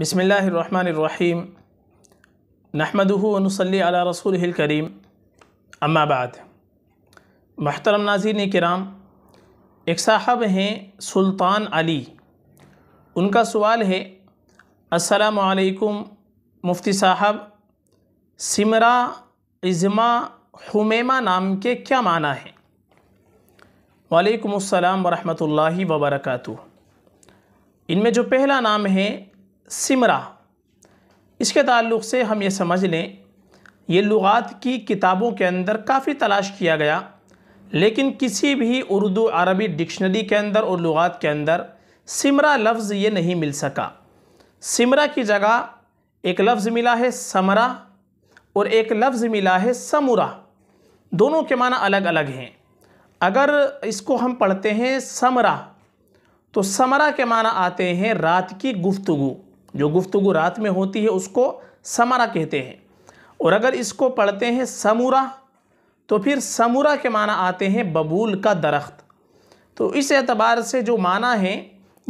बसमीम नहमदनसली अला रसूल करीम अम्माबाद महतरम नाजीन कराम एक साहब हैं सुल्तान अली उनका सवाल है असलकुम मुफ्ती साहब सिमरा इज़मा हुमेमा नाम के क्या माना है वालेकुम अस्सलाम वरहमतुल्लाहि वबरकatuh इनमें जो पहला नाम है सिमरा इसके ताल्लुक़ से हम ये समझ लें ये लुगात की किताबों के अंदर काफ़ी तलाश किया गया लेकिन किसी भी उर्दू अरबी डिक्शनरी के अंदर और लुगात के अंदर सिमरा लफ्ज़ ये नहीं मिल सका सिमरा की जगह एक लफ्ज़ मिला है समरा और एक लफ्ज़ मिला है समुरा दोनों के माना अलग अलग हैं अगर इसको हम पढ़ते हैं समरा तो समरा के माना आते हैं रात की गुफ्तगू जो गुफ्तु रात में होती है उसको समरा कहते हैं और अगर इसको पढ़ते हैं समूरा तो फिर समूरा के माना आते हैं बबूल का दरख्त तो इस एतबार से जो माना है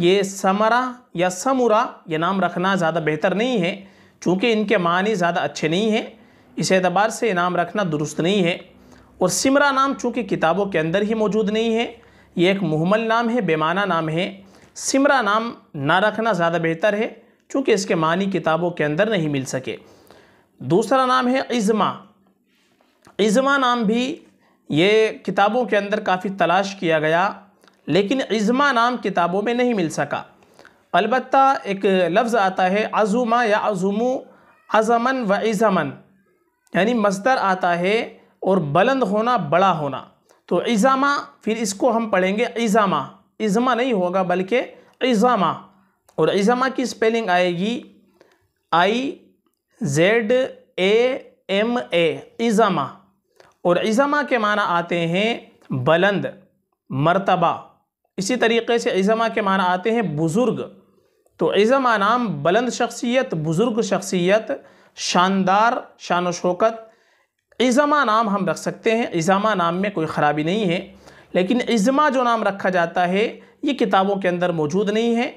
ये समरा या समूरा ये नाम रखना ज़्यादा बेहतर नहीं है चूँकि इनके मानी ज़्यादा अच्छे नहीं हैं इस एतबार से ये नाम रखना दुरुस्त नहीं है और सिमरा नाम चूँकि किताबों के अंदर ही मौजूद नहीं है ये एक मुहमल नाम है बेमाना नाम है सिमरा नाम ना रखना ज़्यादा बेहतर है चूँकि इसके मानी किताबों के अंदर नहीं मिल सके दूसरा नाम है इज़मा इज़मा नाम भी ये किताबों के अंदर काफ़ी तलाश किया गया लेकिन इज़मा नाम किताबों में नहीं मिल सका अलबत् एक लफ्ज़ आता है अज़ुमा या अज़ुमू अज़मन व इज़मन यानी मजदर आता है और बुलंद होना बड़ा होना तो इज़ामा फिर इसको हम पढ़ेंगे इज़ामा इज़मा नहीं होगा बल्कि इज़ामा और इज़ामा की स्पेलिंग आएगी I Z A M A इज़ामा और इज़मा के माना आते हैं बुलंद मर्तबा इसी तरीके से इज़मा के माना आते हैं बुज़ुर्ग तो इज़मा नाम बुलंद शख्सियत बुज़ुर्ग शख्सियत शानदार शान शौकत इज़मा नाम हम रख सकते हैं इजामा नाम में कोई ख़राबी नहीं है लेकिन इज़मा जो नाम रखा जाता है ये किताबों के अंदर मौजूद नहीं है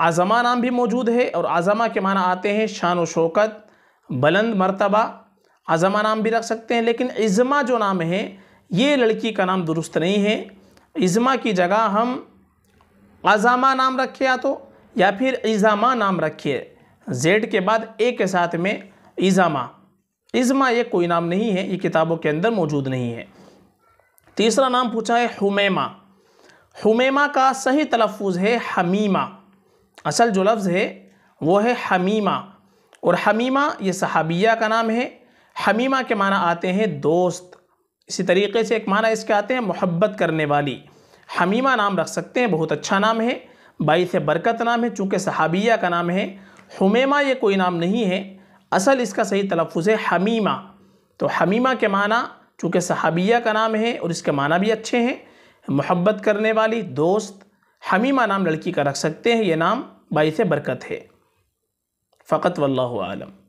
आज़मा नाम भी मौजूद है और आज़मा के माना आते हैं शान व शौकत बुलंद मरतबा आज़मा नाम भी रख सकते हैं लेकिन इज़मा जो नाम है ये लड़की का नाम दुरुस्त नहीं है इज़मा की जगह हम आज़ामा नाम रखे या तो या फिर इज़ामा नाम रखिए जेड के बाद ए के साथ में इज़ामा इज़मा ये कोई नाम नहीं है ये किताबों के अंदर मौजूद नहीं है तीसरा नाम पूछा है हुमेमा हुमेमा का सही तलफ़ है हमीमा असल जो लफ्ज़ है वो है हमीमा और हमीमा ये सहाबिया का नाम है हमीमा के माना आते हैं दोस्त इसी तरीके से एक माना इसके आते हैं मोहब्बत करने वाली हमीमा नाम रख सकते हैं बहुत अच्छा नाम है बाईस बरकत नाम है चूँकि सहाबिया का नाम है हमेमा ये कोई नाम नहीं है असल इसका सही तलफ़ है हमीमा तो हमीमा के माना चूँकि सहाबिया का नाम है और इसके माना भी अच्छे हैं मोहब्बत करने वाली दोस्त हमीमा नाम लड़की का रख सकते हैं ये नाम बाईस बरकत है फ़कत वल्लम